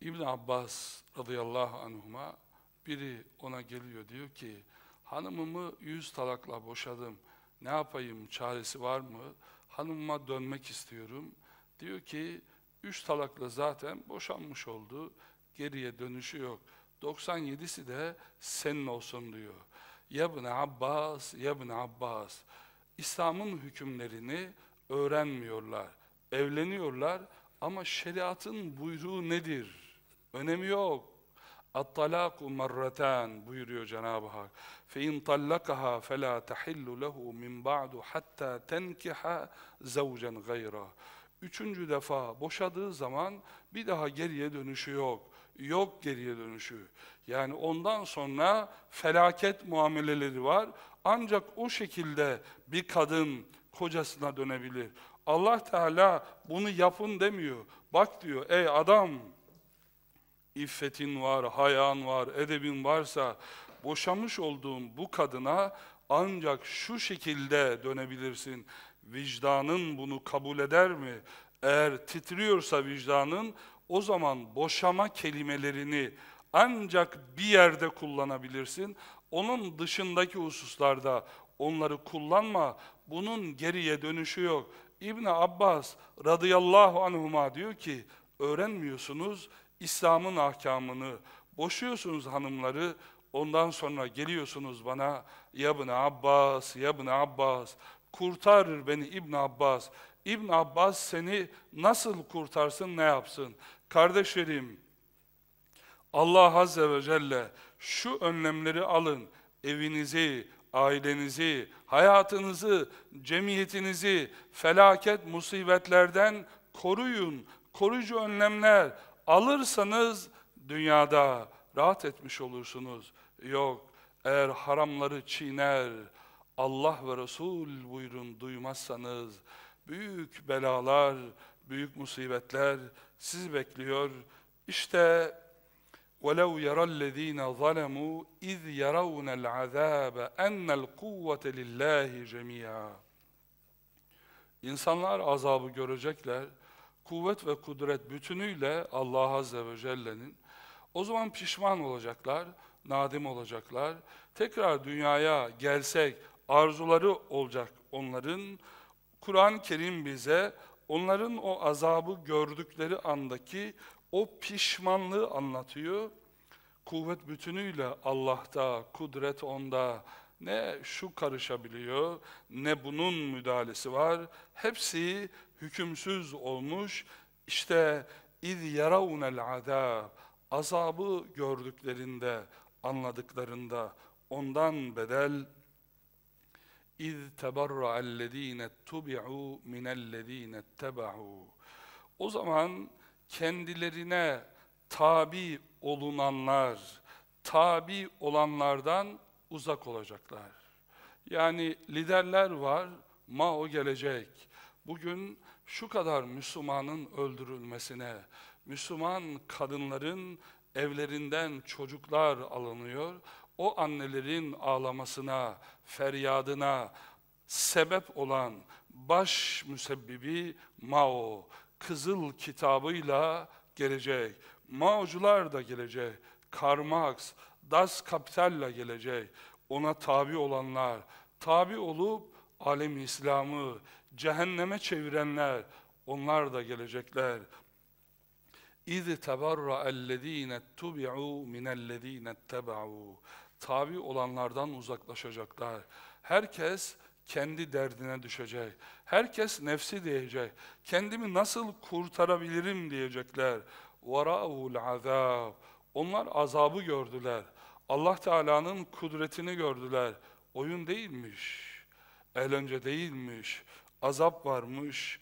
İbn Abbas radıyallahu anhuma biri ona geliyor diyor ki hanımımı yüz talakla boşadım ne yapayım çaresi var mı? Hanımıma dönmek istiyorum. Diyor ki üç talakla zaten boşanmış oldu geriye dönüşü yok. 97'si de senin olsun diyor. Yabne Abbas, Yabne Abbas. İslam'ın hükümlerini öğrenmiyorlar. Evleniyorlar ama şeriatın buyruğu nedir? Önemi yok. At-talaku merreten buyuruyor Cenab-ı Hak. Fe in tallakaha fe la tahillu lehu min ba'du hatta tenkiha zevcen gayra. Üçüncü defa boşadığı zaman bir daha geriye dönüşü yok. Yok geriye dönüşü. Yani ondan sonra felaket muameleleri var. Ancak o şekilde bir kadın kocasına dönebilir. Allah Teala bunu yapın demiyor. Bak diyor ey adam iffetin var, hayan var, edebin varsa boşamış olduğun bu kadına ancak şu şekilde dönebilirsin. Vicdanın bunu kabul eder mi? Eğer titriyorsa vicdanın o zaman boşama kelimelerini ancak bir yerde kullanabilirsin. Onun dışındaki hususlarda onları kullanma. Bunun geriye dönüşü yok. İbn Abbas radıyallahu anhuma diyor ki öğrenmiyorsunuz İslam'ın ahkamını, boşuyorsunuz hanımları, ondan sonra geliyorsunuz bana, ya Abbas, ya Abbas, kurtar beni İbn Abbas. İbn Abbas seni nasıl kurtarsın, ne yapsın? Kardeşlerim, Allah Azze ve Celle şu önlemleri alın, evinizi, ailenizi, hayatınızı, cemiyetinizi felaket musibetlerden koruyun. Koruyucu önlemler, Alırsanız dünyada rahat etmiş olursunuz. Yok, eğer haramları çiğner, Allah ve Resul buyurun duymazsanız, büyük belalar, büyük musibetler sizi bekliyor. İşte وَلَوْ يَرَى الَّذ۪ينَ ظَلَمُوا اِذْ يَرَوْنَ الْعَذَابَ اَنَّ الْقُوَّةَ لِلّٰهِ جَمِيعًا İnsanlar azabı görecekler kuvvet ve kudret bütünüyle Allah Azze ve Celle'nin, o zaman pişman olacaklar, nadim olacaklar. Tekrar dünyaya gelsek arzuları olacak onların. Kur'an-ı Kerim bize onların o azabı gördükleri andaki o pişmanlığı anlatıyor. Kuvvet bütünüyle Allah'ta, kudret onda, ne şu karışabiliyor, ne bunun müdahalesi var. Hepsi hükümsüz olmuş. İşte اِذْ يَرَوْنَ الْعَذَابِ Azabı gördüklerinde, anladıklarında ondan bedel اِذْ تَبَرَّعَ الَّذ۪ينَ اتُّبِعُوا مِنَ الَّذ۪ينَ اتَّبَعُوا O zaman kendilerine tabi olunanlar, tabi olanlardan uzak olacaklar. Yani liderler var, Mao gelecek. Bugün şu kadar Müslümanın öldürülmesine, Müslüman kadınların evlerinden çocuklar alınıyor. O annelerin ağlamasına, feryadına sebep olan baş müsebbibi Mao, Kızıl kitabıyla gelecek. Maocular da gelecek. Karmaks. Das Kapital'la gelecek, ona tabi olanlar, tabi olup alem İslam'ı cehenneme çevirenler, onlar da gelecekler. İz tebarra ellezine tubi'u minellezine tebe'u. Tabi olanlardan uzaklaşacaklar. Herkes kendi derdine düşecek. Herkes nefsi diyecek. Kendimi nasıl kurtarabilirim diyecekler. وَرَأَوُ الْعَذَابِ onlar azabı gördüler. Allah Teala'nın kudretini gördüler. Oyun değilmiş. Eğlence değilmiş. Azap varmış.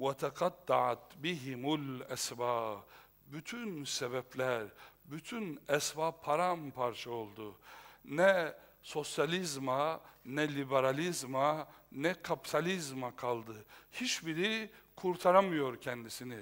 وَتَقَطَّعَتْ بِهِمُ الْاَسْبَابِ Bütün sebepler, bütün esva paramparça oldu. Ne sosyalizma, ne liberalizma, ne kapitalizma kaldı. Hiçbiri kurtaramıyor kendisini.